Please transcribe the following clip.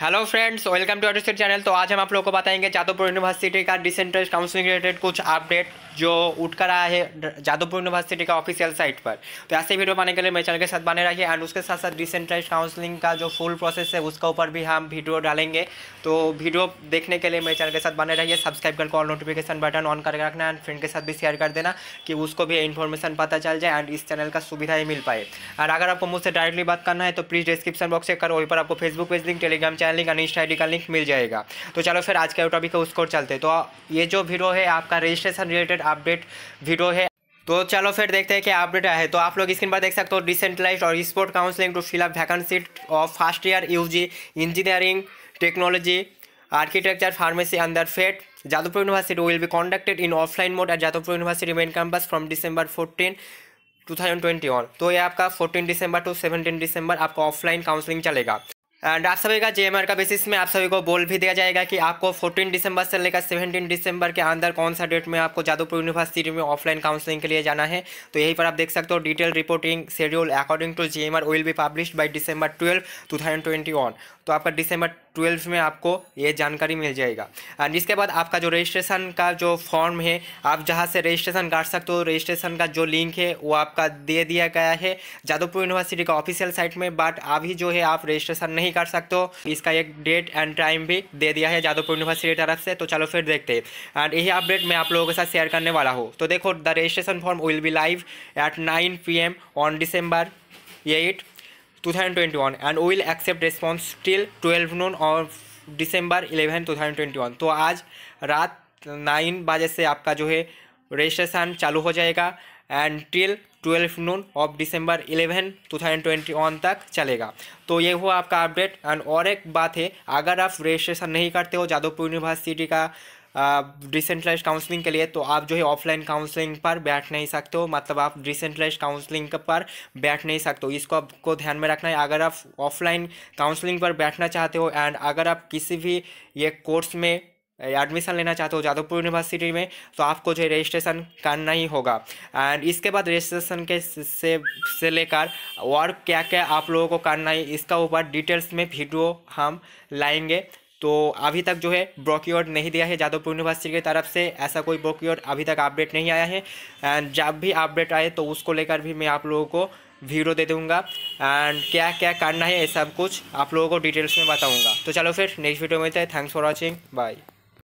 hello friends welcome to अटोस्टेट channel तो आज हम आप लोगों को बताएंगे जादवपुर यूनिवर्सिटी का डिसेंट्रेस काउंसलिंग रिलेटेड कुछ अपडेट जो उठ कर आया है जादवपुर यूनिवर्सिटी का ऑफिशियल साइट पर तो ऐसे वीडियो बनाने के लिए मेरे चैनल के साथ बने रहिए एंड उसके साथ साथ डिसेंट्रेस काउंसलिंग का जो फुल प्रोसेस है उसका ऊपर भी हम वीडियो डालेंगे तो वीडियो देखने के लिए मेरे चैनल के साथ बने रहिए सब्सक्राइब करके और नोटिफिकेशन बटन ऑन करके रखना एंड फ्रेंड के साथ भी शेयर कर देना कि उसको भी इन्फॉर्मेशन पता चल जाए एंड इस चैनल का सुविधा ही मिल पाए और अगर आपको मुझसे डायरेक्टली बात करना है तो प्लीज़ डिस्क्रिप्शन बॉक्स चेक करो वहीं पर आपको Facebook page link Telegram channel channel link अनिष्ट आई का लिंक मिल जाएगा तो चलो फिर आज के टॉपिक है उसको चलते तो ये जो वीडियो है आपका रजिस्ट्रेशन रिलेटेड अपडेट वीडियो है तो चलो फिर देखते हैं कि अपडेट है तो आप लोग स्क्रीन पर देख सकते हो डिसेंट्रलाइज और spot counselling to fill up vacancy of first year UG engineering technology architecture pharmacy under FET Jadavpur university will be conducted in offline mode at Jadavpur university main campus from December fourteen 2021 तो ये आपका 14 December two 17 दिसंबर आपका offline counselling चलेगा and आप सभी का जे का basis में आप सभी को बोल भी दिया जाएगा कि आपको 14 दिसंबर से लेकर 17 दिसंबर के अंदर कौन सा डेट में आपको जादवपुर यूनिवर्सिटी में ऑफलाइन काउंसलिंग के लिए जाना है तो यही पर आप देख सकते हो detail reporting schedule according to J will be publish by December twelve two तो आपका डिसंबर ट्वेल्थ में आपको ये जानकारी मिल जाएगा एंड इसके बाद आपका जो रजिस्ट्रेशन का जो फॉर्म है आप जहाँ से रजिस्ट्रेशन काट सकते हो रजिस्ट्रेशन का जो लिंक है वो आपका दे दिया गया है जादवपुर यूनिवर्सिटी का ऑफिशियल साइट में बट अभी जो है आप रजिस्ट्रेशन नहीं कर सकते हो इसका एक डेट एंड टाइम भी दे दिया है जादवपुर यूनिवर्सिटी तरफ से तो चलो फिर देखते हैं एंड यही अपडेट मैं आप लोगों के साथ शेयर करने वाला हूँ तो देखो the registration form will be live at nine P on December eight 2021 and will accept response till 12 noon of December 11 2021 तो आज रात नाइन बजे से आपका जो है रजिस्ट्रेशन चालू हो जाएगा and till twelve noon of December 11 2021 तक चलेगा तो ये हुआ आपका अपडेट एंड और एक बात है अगर आप रजिस्ट्रेशन नहीं करते हो जादवपुर यूनिवर्सिटी का डिसेंट्रलाइज काउंसलिंग के लिए तो आप जो है ऑफलाइन काउंसलिंग पर बैठ नहीं सकते हो मतलब आप डिसेंट्रलाइज काउंसलिंग पर बैठ नहीं सकते हो इसको आपको ध्यान में रखना है अगर आप ऑफलाइन काउंसलिंग पर बैठना चाहते हो एंड अगर आप किसी भी ये कोर्स में एडमिशन लेना चाहते हो जादवपुर यूनिवर्सिटी में तो आपको जो है रजिस्ट्रेशन करना ही होगा एंड इसके बाद रजिस्ट्रेशन के से से लेकर और क्या क्या आप लोगों को करना है इसका ऊपर डिटेल्स में वीडियो हम लाएंगे तो अभी तक जो है ब्रोक्योर नहीं दिया है जादवपुर यूनिवर्सिटी की तरफ से ऐसा कोई ब्रोक्योर अभी तक अपडेट नहीं आया है एंड जब भी अपडेट आए तो उसको लेकर भी मैं आप लोगों को वीडियो दे दूँगा एंड क्या क्या करना है ये सब कुछ आप लोगों को डिटेल्स में बताऊँगा तो चलो फिर नेक्स्ट वीडियो में मिलते हैं थैंक्स फॉर वॉचिंग बाय